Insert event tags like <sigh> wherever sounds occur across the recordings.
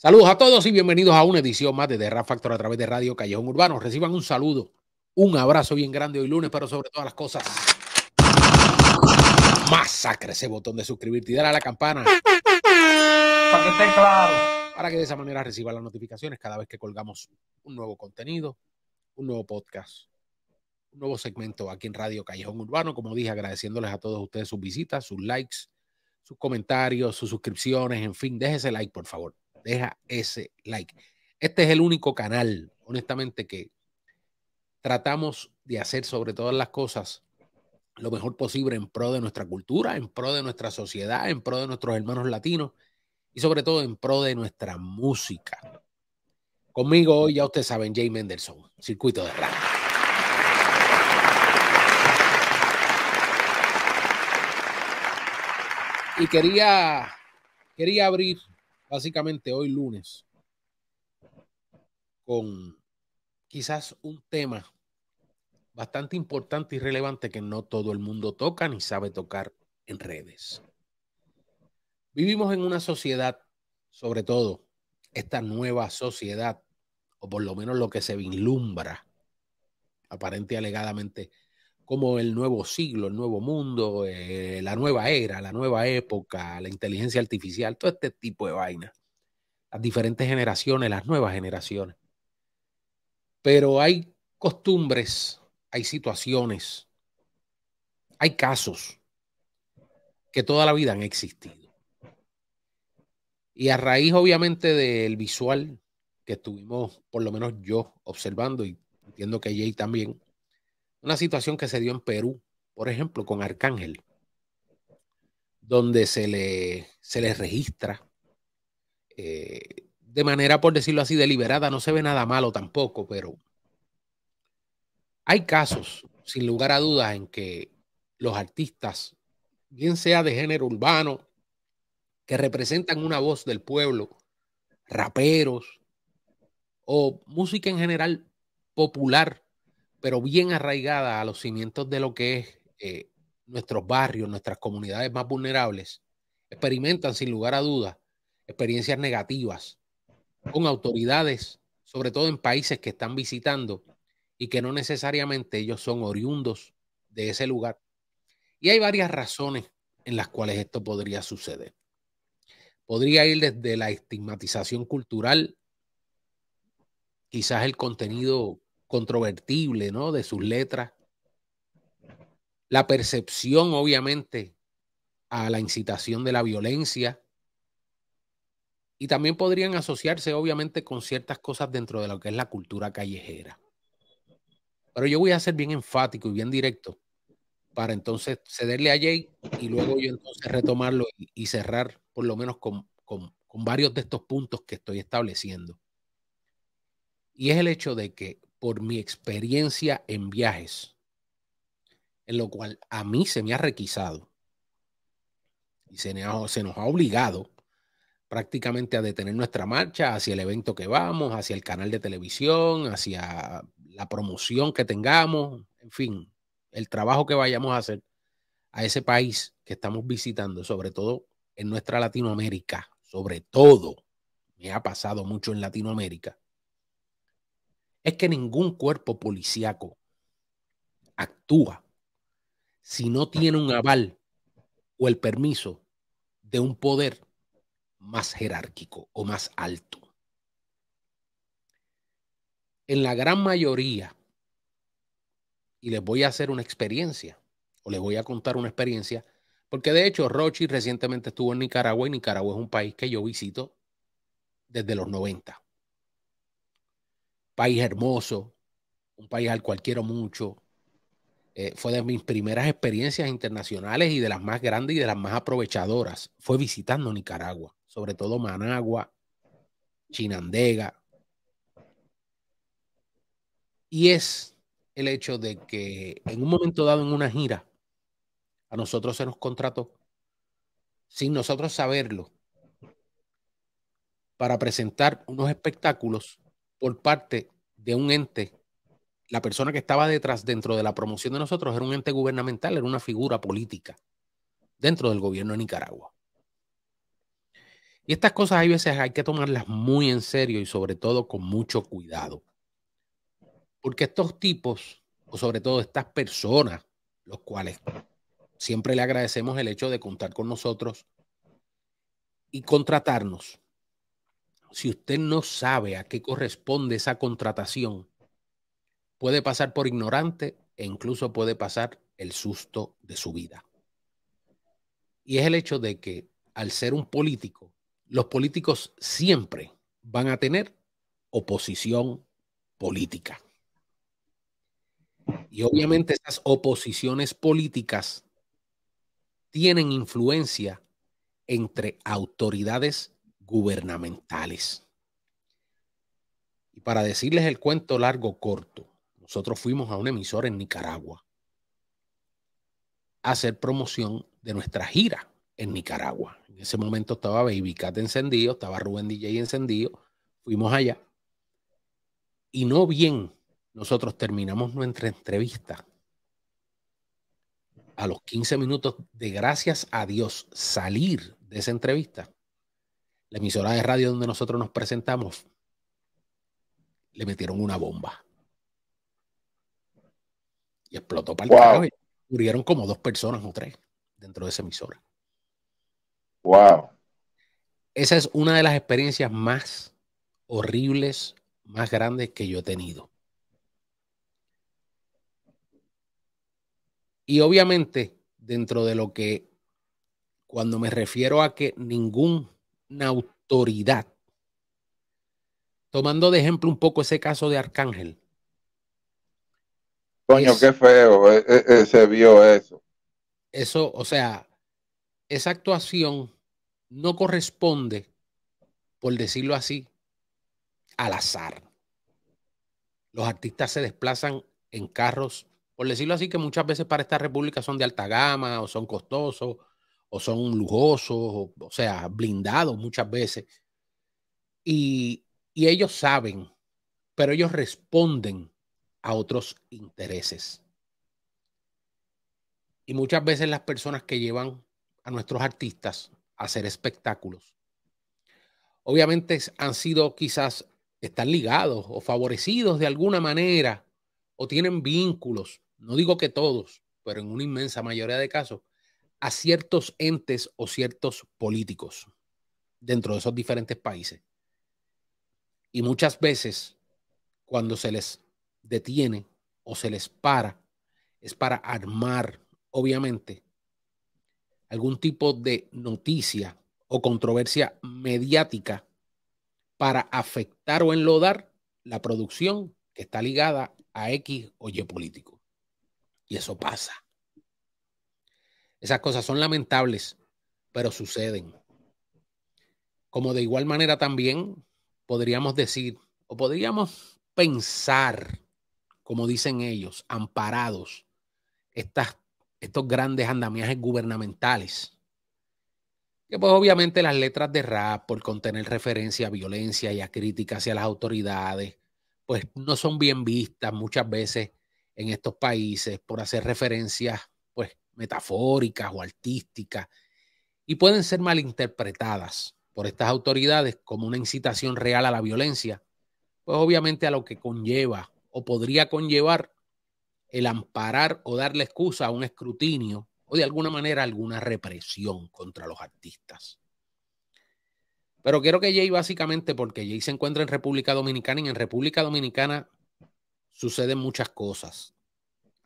Saludos a todos y bienvenidos a una edición más de The Rap Factor a través de Radio Callejón Urbano. Reciban un saludo, un abrazo bien grande hoy lunes, pero sobre todas las cosas, masacre ese botón de suscribirte y dale a la campana. Para que esté claro. Para que de esa manera reciban las notificaciones cada vez que colgamos un nuevo contenido, un nuevo podcast, un nuevo segmento aquí en Radio Callejón Urbano. Como dije, agradeciéndoles a todos ustedes sus visitas, sus likes, sus comentarios, sus suscripciones, en fin, déjese like, por favor deja ese like. Este es el único canal, honestamente, que tratamos de hacer sobre todas las cosas lo mejor posible en pro de nuestra cultura, en pro de nuestra sociedad, en pro de nuestros hermanos latinos y sobre todo en pro de nuestra música. Conmigo hoy, ya ustedes saben, Jay Mendelssohn, Circuito de Rap. Y quería, quería abrir básicamente hoy lunes con quizás un tema bastante importante y relevante que no todo el mundo toca ni sabe tocar en redes. Vivimos en una sociedad, sobre todo esta nueva sociedad, o por lo menos lo que se vislumbra, aparente y alegadamente como el nuevo siglo, el nuevo mundo, eh, la nueva era, la nueva época, la inteligencia artificial, todo este tipo de vainas. Las diferentes generaciones, las nuevas generaciones. Pero hay costumbres, hay situaciones, hay casos que toda la vida han existido. Y a raíz, obviamente, del visual que estuvimos, por lo menos yo, observando y entiendo que Jay también, una situación que se dio en Perú, por ejemplo, con Arcángel, donde se le, se les registra eh, de manera, por decirlo así, deliberada. No se ve nada malo tampoco, pero hay casos, sin lugar a dudas, en que los artistas, bien sea de género urbano, que representan una voz del pueblo, raperos o música en general popular pero bien arraigada a los cimientos de lo que es eh, nuestros barrios, nuestras comunidades más vulnerables, experimentan sin lugar a dudas experiencias negativas con autoridades, sobre todo en países que están visitando y que no necesariamente ellos son oriundos de ese lugar. Y hay varias razones en las cuales esto podría suceder. Podría ir desde la estigmatización cultural, quizás el contenido controvertible, ¿no? De sus letras. La percepción, obviamente, a la incitación de la violencia. Y también podrían asociarse, obviamente, con ciertas cosas dentro de lo que es la cultura callejera. Pero yo voy a ser bien enfático y bien directo para entonces cederle a Jay y luego yo entonces retomarlo y, cerrar por lo menos con varios de estos puntos que estoy estableciendo. Y es el hecho de que por mi experiencia en viajes, en lo cual a mí se me ha requisado y se, nos, ha obligado prácticamente a detener nuestra marcha hacia el evento que vamos, hacia el canal de televisión, hacia la promoción que tengamos, en fin, el trabajo que vayamos a hacer a ese país que estamos visitando, sobre todo en nuestra Latinoamérica, sobre todo me ha pasado mucho en Latinoamérica es que ningún cuerpo policíaco actúa si no tiene un aval o el permiso de un poder más jerárquico o más alto. En la gran mayoría, y les voy a hacer una experiencia, o les voy a contar una experiencia, porque de hecho Rochi recientemente estuvo en Nicaragua y Nicaragua es un país que yo visito desde los 90 país hermoso, un país al cual quiero mucho. Eh, fue de mis primeras experiencias internacionales y de las más grandes y de las más aprovechadoras. Fue visitando Nicaragua, sobre todo Managua, Chinandega. Y es el hecho de que en un momento dado en una gira, a nosotros se nos contrató, sin nosotros saberlo, para presentar unos espectáculos por parte de un ente. La persona que estaba detrás dentro de la promoción de nosotros era un ente gubernamental, era una figura política dentro del gobierno de Nicaragua. Y estas cosas hay veces hay que tomarlas muy en serio y sobre todo con mucho cuidado. Porque estos tipos, o sobre todo estas personas, los cuales siempre le agradecemos el hecho de contar con nosotros y contratarnos, si usted no sabe a qué corresponde esa contratación, puede pasar por ignorante e incluso puede pasar el susto de su vida. Y es el hecho de que al ser un político, los políticos siempre van a tener oposición política. Y obviamente esas oposiciones políticas tienen influencia entre autoridades gubernamentales. Y para decirles el cuento largo corto, nosotros fuimos a un emisor en Nicaragua a hacer promoción de nuestra gira en Nicaragua. En ese momento estaba Baby Cat encendido, estaba Rubén DJ encendido, fuimos allá. Y no bien nosotros terminamos nuestra entrevista. A los 15 minutos de gracias a Dios salir de esa entrevista, la emisora de radio donde nosotros nos presentamos, le metieron una bomba. Y explotó para el murieron como dos personas o tres dentro de esa emisora. Wow. Esa es una de las experiencias más horribles, más grandes que yo he tenido. Y obviamente, dentro de lo que, cuando me refiero a que ningún una autoridad. Tomando de ejemplo un poco ese caso de Arcángel. Coño, qué feo eh, eh, eh, se vio eso. Eso, o sea, esa actuación no corresponde, por decirlo así, al azar. Los artistas se desplazan en carros, por decirlo así, que muchas veces para esta república son de alta gama o son costosos o son lujosos, o, sea, blindados muchas veces. Y, y ellos saben, pero ellos responden a otros intereses. Y muchas veces las personas que llevan a nuestros artistas a hacer espectáculos, obviamente han sido quizás, están ligados o favorecidos de alguna manera o tienen vínculos, no digo que todos, pero en una inmensa mayoría de casos, a ciertos entes o ciertos políticos dentro de esos diferentes países. Y muchas veces, cuando se les detiene o se les para, es para armar, obviamente, algún tipo de noticia o controversia mediática para afectar o enlodar la producción que está ligada a X o Y político. Y eso pasa. Esas cosas son lamentables, pero suceden. Como de igual manera también podríamos decir o podríamos pensar, como dicen ellos, amparados, estas, estos grandes andamiajes gubernamentales. Que pues obviamente las letras de rap, por contener referencia a violencia y a crítica hacia las autoridades, pues no son bien vistas muchas veces en estos países por hacer referencias metafóricas o artísticas y pueden ser malinterpretadas por estas autoridades como una incitación real a la violencia, pues obviamente a lo que conlleva o podría conllevar el amparar o darle excusa a un escrutinio o de alguna manera alguna represión contra los artistas. Pero quiero que Jay básicamente, porque Jay se encuentra en República Dominicana y en República Dominicana suceden muchas cosas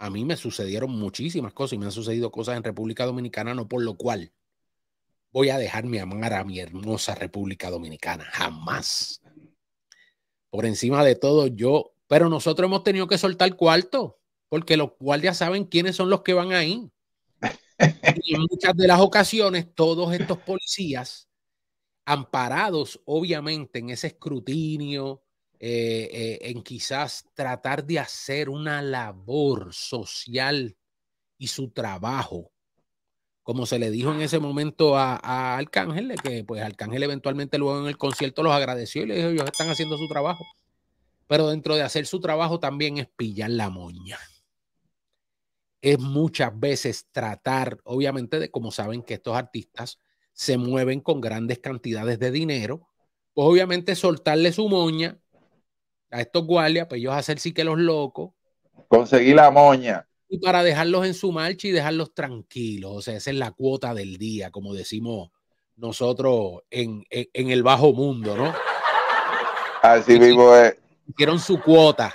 a mí me sucedieron muchísimas cosas y me han sucedido cosas en República Dominicana, no por lo cual voy a dejarme amar a mi hermosa República Dominicana, jamás. Por encima de todo, yo, pero nosotros hemos tenido que soltar cuarto, porque los guardias saben quiénes son los que van ahí. Y en muchas de las ocasiones, todos estos policías, amparados obviamente en ese escrutinio, eh, eh, en quizás tratar de hacer una labor social y su trabajo. Como se le dijo en ese momento a, a que pues Arcángel eventualmente luego en el concierto los agradeció y le dijo, ellos están haciendo su trabajo. Pero dentro de hacer su trabajo también es pillar la moña es muchas veces tratar, obviamente, de como saben que estos artistas se mueven con grandes cantidades de dinero, pues, obviamente soltarle su moña a estos guardias, pues ellos hacer sí que los locos. Conseguí la moña. Y para dejarlos en su marcha y dejarlos tranquilos. O sea, esa es la cuota del día, como decimos nosotros en, el bajo mundo, ¿no? Así mismo es. Hicieron su cuota.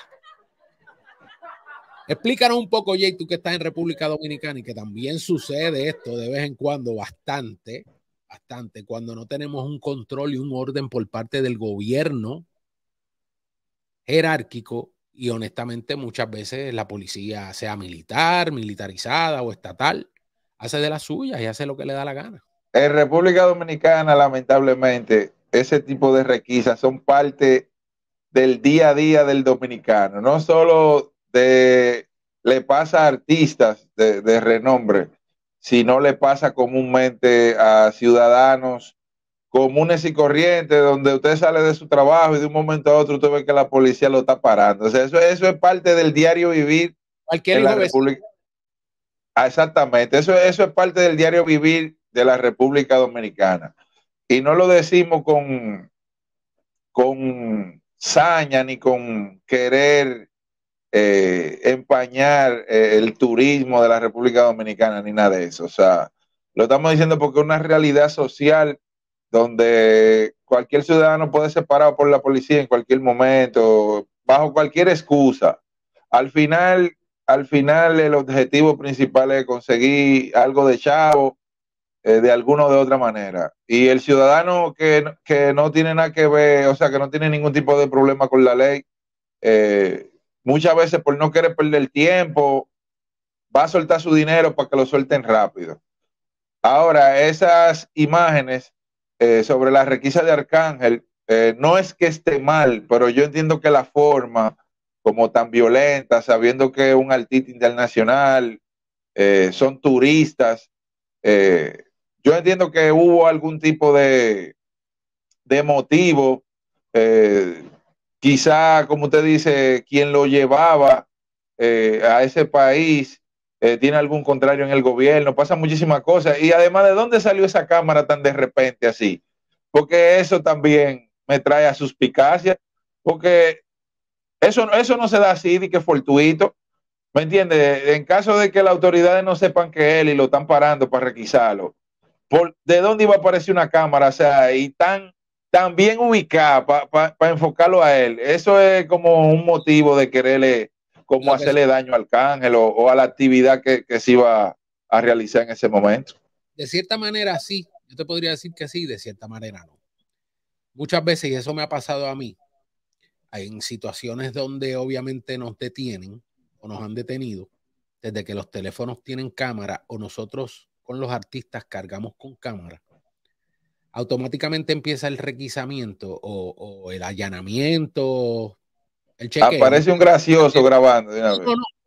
Explícanos un poco, Jay, tú que estás en República Dominicana y que también sucede esto de vez en cuando bastante, bastante, cuando no tenemos un control y un orden por parte del gobierno jerárquico y honestamente muchas veces la policía, sea militar, militarizada o estatal, hace de las suyas y hace lo que le da la gana. En República Dominicana, lamentablemente, ese tipo de requisas son parte del día a día del dominicano, no solo de le pasa a artistas de, de renombre, sino le pasa comúnmente a ciudadanos comunes y corrientes, donde usted sale de su trabajo y de un momento a otro usted ve que la policía lo está parando. O sea, eso, es parte del diario vivir Cualquier la República. Ah, exactamente, eso, eso es parte del diario vivir de la República Dominicana. Y no lo decimos con, con saña ni con querer eh, empañar eh, el turismo de la República Dominicana ni nada de eso. O sea, lo estamos diciendo porque es una realidad social donde cualquier ciudadano puede ser parado por la policía en cualquier momento, bajo cualquier excusa. Al final, al final el objetivo principal es conseguir algo de chavo eh, de alguna o de otra manera. Y el ciudadano que, no tiene nada que ver, o sea, que no tiene ningún tipo de problema con la ley, eh, muchas veces por no querer perder tiempo, va a soltar su dinero para que lo suelten rápido. Ahora, esas imágenes eh, sobre la requisa de Arcángel, eh, no es que esté mal, pero yo entiendo que la forma como tan violenta, sabiendo que es un artista internacional, eh, son turistas, yo entiendo que hubo algún tipo de, de motivo, quizá, como usted dice, quien lo llevaba a ese país eh, tiene algún contrario en el gobierno, pasa muchísimas cosas. Y además, ¿de dónde salió esa cámara tan de repente así? Porque eso también me trae a suspicacia, porque eso, eso no se da así, de que fortuito. ¿Me entiendes? En caso de que las autoridades no sepan que él y lo están parando para requisarlo, ¿por, ¿de dónde iba a aparecer una cámara? O sea, y tan, bien ubicada para enfocarlo a él. Eso es como un motivo de quererle cómo hacerle daño al cángel o, a la actividad que, se iba a realizar en ese momento. De cierta manera, sí. Yo te podría decir que sí, de cierta manera, no. Muchas veces, y eso me ha pasado a mí, en situaciones donde obviamente nos detienen o nos han detenido, desde que los teléfonos tienen cámara o nosotros con los artistas cargamos con cámara, automáticamente empieza el requisamiento o, o el allanamiento, Aparece un gracioso grabando. No,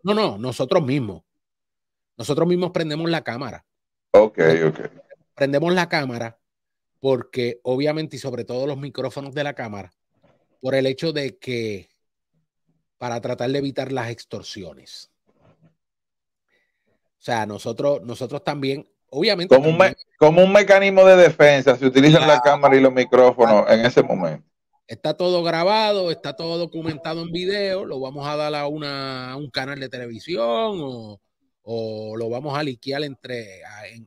no, no, nosotros mismos. Nosotros mismos prendemos la cámara. Ok, ok. Prendemos la cámara porque obviamente y sobre todo los micrófonos de la cámara, por el hecho de que para tratar de evitar las extorsiones. O sea, nosotros, nosotros también, obviamente... Como, un, como un mecanismo de defensa, se utilizan la cámara y los micrófonos en ese momento. Está todo grabado, está todo documentado en video, lo vamos a dar a, una, un canal de televisión o, lo vamos a liquear entre,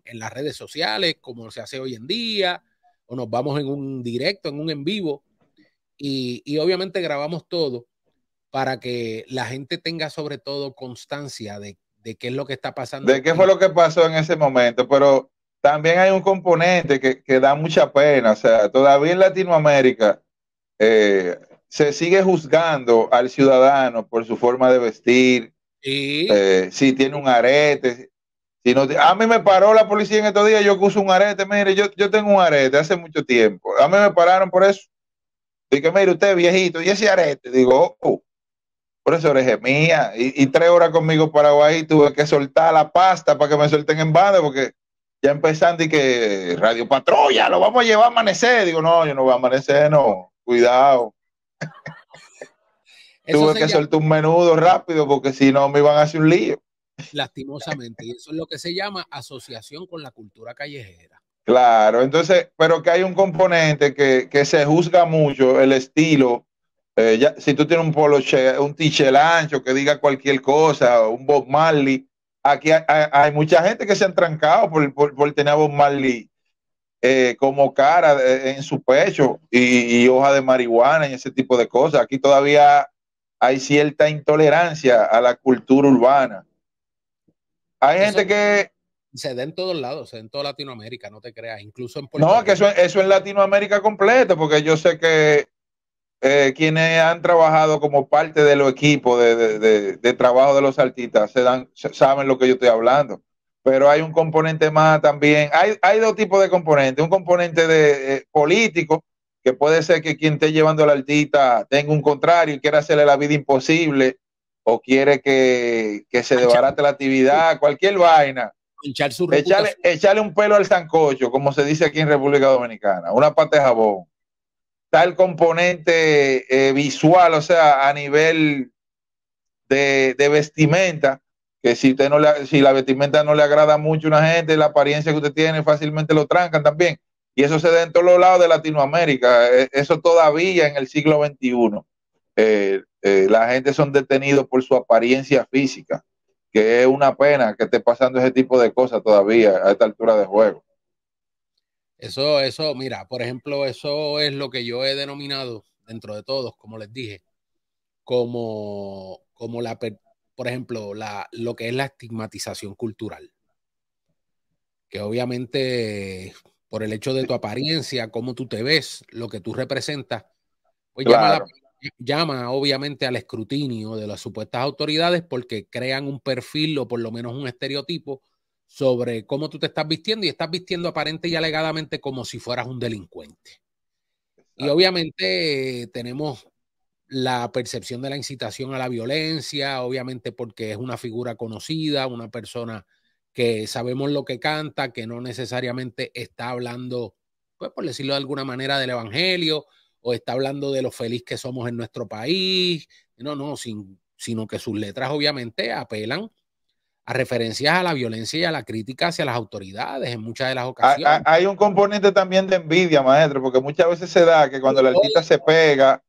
en, las redes sociales, como se hace hoy en día, o nos vamos en un directo, en un en vivo. Y, obviamente grabamos todo para que la gente tenga sobre todo constancia de, qué es lo que está pasando. De qué fue lo que pasó en ese momento, pero también hay un componente que da mucha pena, o sea, todavía en Latinoamérica eh, se sigue juzgando al ciudadano por su forma de vestir, eh, si tiene un arete. Si no, a mí me paró la policía en estos días, yo uso un arete, mire, yo, yo tengo un arete hace mucho tiempo. A mí me pararon por eso. Dije, mire, usted viejito, y ese arete. Digo, oh, oh, por eso oreja mía. Y, tres horas conmigo Paraguay tuve que soltar la pasta para que me suelten en banda, porque ya empezando y que Radio Patrulla, lo vamos a llevar a amanecer. Digo, no, yo no voy a amanecer, no. Cuidado. <laughs> Tuve que soltar un menudo rápido porque si no me iban a hacer un lío. Lastimosamente, eso es lo que se llama asociación con la cultura callejera. Claro, entonces, pero que hay un componente que, se juzga mucho, el estilo. Eh, ya, si tú tienes un polo, un tichel ancho que diga cualquier cosa, un Bob Marley, aquí hay, mucha gente que se han trancado por, por, por tener a Bob Marley eh, como cara eh, en su pecho y, hoja de marihuana y ese tipo de cosas. Aquí todavía hay cierta intolerancia a la cultura urbana. Hay gente que... Se da en todos lados, se da en toda Latinoamérica, no te creas, incluso en Puerto No, que eso, es en Latinoamérica completa, porque yo sé que eh, quienes han trabajado como parte de los equipos de, trabajo de los artistas se dan, saben lo que yo estoy hablando pero hay un componente más también. Hay, hay dos tipos de componentes. Un componente de, eh, político, que puede ser que quien esté llevando la altita tenga un contrario y quiera hacerle la vida imposible o quiere que, se debarate la actividad, cualquier vaina. echarle, un pelo al sancocho, como se dice aquí en República Dominicana, una pata de jabón. Está el componente eh, visual, o sea, a nivel de, de vestimenta, que si, no si la vestimenta no le agrada mucho a una gente, la apariencia que usted tiene, fácilmente lo trancan también. Y eso se da en todos los lados de Latinoamérica. E-, eso todavía en el siglo XXI. Eh, eh, la gente son detenidos por su apariencia física, que es una pena que esté pasando ese tipo de cosas todavía a esta altura de juego. Eso, eso, mira, por ejemplo, eso es lo que yo he denominado dentro de todos, como les dije, como, como la, por ejemplo, la, lo que es la estigmatización cultural. Que obviamente, por el hecho de tu apariencia, cómo tú te ves, lo que tú representas, pues llama, obviamente al escrutinio de las supuestas autoridades porque crean un perfil o por lo menos un estereotipo sobre cómo tú te estás vistiendo y estás vistiendo aparente y alegadamente como si fueras un delincuente. Y obviamente tenemos la percepción de la incitación a la violencia, obviamente porque es una figura conocida, una persona que sabemos lo que canta, que no necesariamente está hablando, pues por decirlo de alguna manera, del Evangelio o está hablando de lo feliz que somos en nuestro país, no, no, sino que sus letras obviamente apelan a referencias a la violencia y a la crítica hacia las autoridades en muchas de las ocasiones. Hay un componente también de envidia, maestro, porque muchas veces se da que cuando la artista se pega,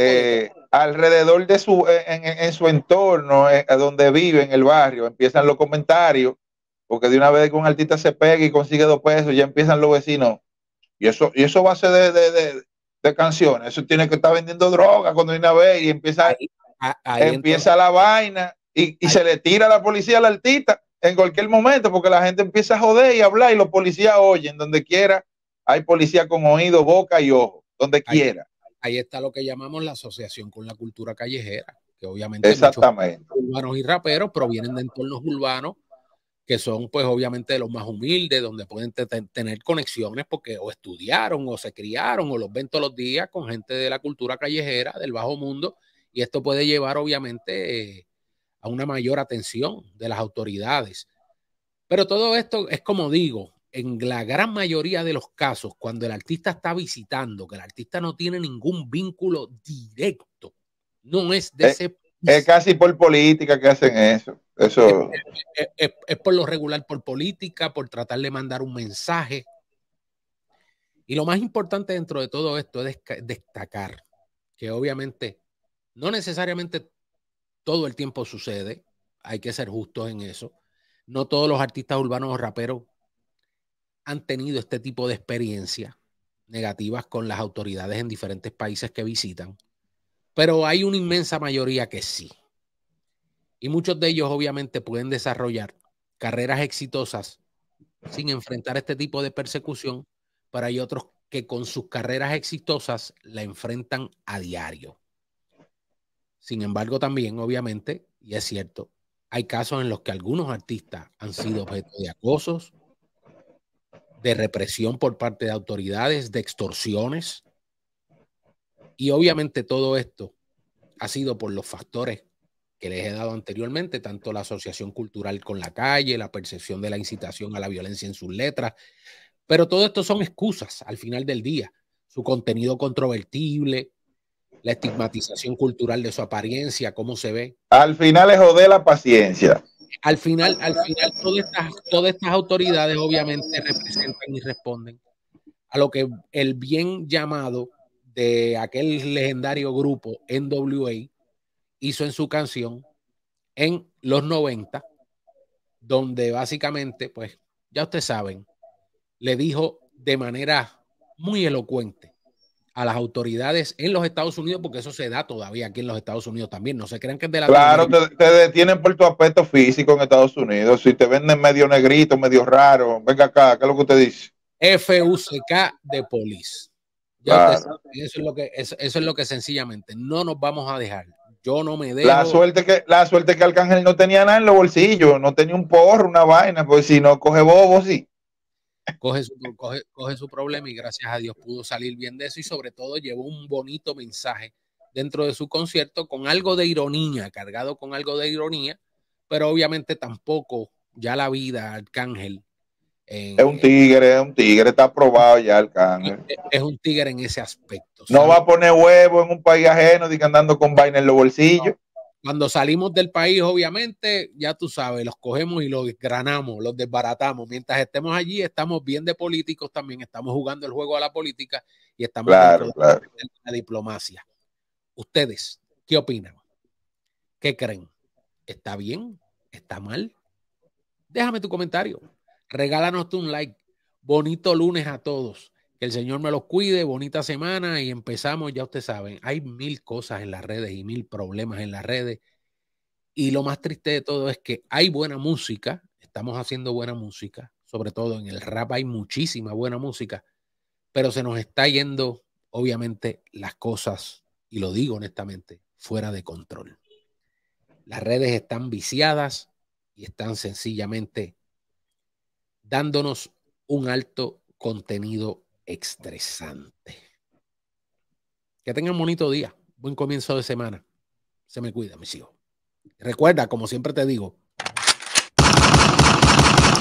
eh, alrededor de su, eh, en, su entorno, eh, donde vive, en el barrio, empiezan los comentarios, porque de una vez que un artista se pega y consigue dos pesos, ya empiezan los vecinos. Y eso, y eso va a ser de, canciones. Eso tiene que estar vendiendo droga cuando hay una vez y empieza, empieza la vaina y, se le tira a la policía al artista en cualquier momento, porque la gente empieza a joder y hablar y los policías oyen donde quiera. Hay policía con oído, boca y ojo, donde quiera ahí está lo que llamamos la asociación con la cultura callejera, que obviamente Muchos urbanos y raperos provienen de entornos urbanos que son pues obviamente los más humildes, donde pueden tener conexiones porque o estudiaron o se criaron o los ven todos los días con gente de la cultura callejera, del bajo mundo, y esto puede llevar obviamente a una mayor atención de las autoridades. Pero todo esto es como digo, en la gran mayoría de los casos, cuando el artista está visitando, que el artista no tiene ningún vínculo directo, no es de eh, ese... Es casi por política que hacen eso. eso... es, por lo regular, por política, por tratar de mandar un mensaje. Y lo más importante dentro de todo esto es destacar que obviamente no necesariamente todo el tiempo sucede, hay que ser justos en eso. No todos los artistas urbanos o raperos han tenido este tipo de experiencias negativas con las autoridades en diferentes países que visitan, pero hay una inmensa mayoría que sí. Y muchos de ellos obviamente pueden desarrollar carreras exitosas sin enfrentar este tipo de persecución, pero hay otros que con sus carreras exitosas la enfrentan a diario. Sin embargo, también, obviamente, y es cierto, hay casos en los que algunos artistas han sido objeto de acosos, de represión por parte de autoridades, de extorsiones. Y obviamente todo esto ha sido por los factores que les he dado anteriormente, tanto la asociación cultural con la calle, la percepción de la incitación a la violencia en sus letras, pero todo esto son excusas al final del día. Su contenido controvertible, la estigmatización cultural de su apariencia, cómo se ve. Al final es joder la paciencia al final, al final todas estas, todas estas autoridades obviamente representan y responden a lo que el bien llamado de aquel legendario grupo NWA hizo en su canción en los 90, donde básicamente, pues ya ustedes saben, le dijo de manera muy elocuente a las autoridades en los Estados Unidos, porque eso se da todavía aquí en los Estados Unidos también. No se crean que es de la. Claro, te, detienen por tu aspecto físico en Estados Unidos. Si te venden medio negrito, medio raro, venga acá, ¿qué es lo que usted dice? FUCK de Police. Ya eso, es lo que, eso, es lo que sencillamente no nos vamos a dejar. Yo no me dejo. La suerte que, la suerte que Arcángel no tenía nada en los bolsillos, no tenía un porro, una vaina, pues si no coge bobo, sí coge su, coge, su problema y gracias a Dios pudo salir bien de eso y sobre todo llevó un bonito mensaje dentro de su concierto con algo de ironía, cargado con algo de ironía, pero obviamente tampoco ya la vida Arcángel. es un tigre, es un tigre, está probado ya Arcángel. Es, un tigre en ese aspecto. No va a poner huevo en un país ajeno, andando con vaina en los bolsillos. Cuando salimos del país, obviamente, ya tú sabes, los cogemos y los granamos, los desbaratamos. Mientras estemos allí, estamos bien de políticos también, estamos jugando el juego a la política y estamos claro, la diplomacia. Ustedes, ¿qué opinan? ¿Qué creen? ¿Está bien? ¿Está mal? Déjame tu comentario. Regálanos tú un like. Bonito lunes a todos el Señor me los cuide, bonita semana y empezamos, ya ustedes saben, hay mil cosas en las redes y mil problemas en las redes. Y lo más triste de todo es que hay buena música, estamos haciendo buena música, sobre todo en el rap hay muchísima buena música, pero se nos está yendo, obviamente, las cosas, y lo digo honestamente, fuera de control. Las redes están viciadas y están sencillamente dándonos un alto contenido estresante. Que tengan un bonito día, buen comienzo de semana. Se me cuida, mis hijos. Recuerda, como siempre te digo,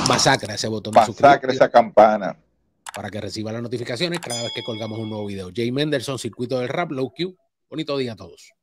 masacra ese botón. Masacra esa campana. Para que reciba las notificaciones cada vez que colgamos un nuevo video. Jay Menderson, Circuito del Rap, Low Q. Bonito día a todos.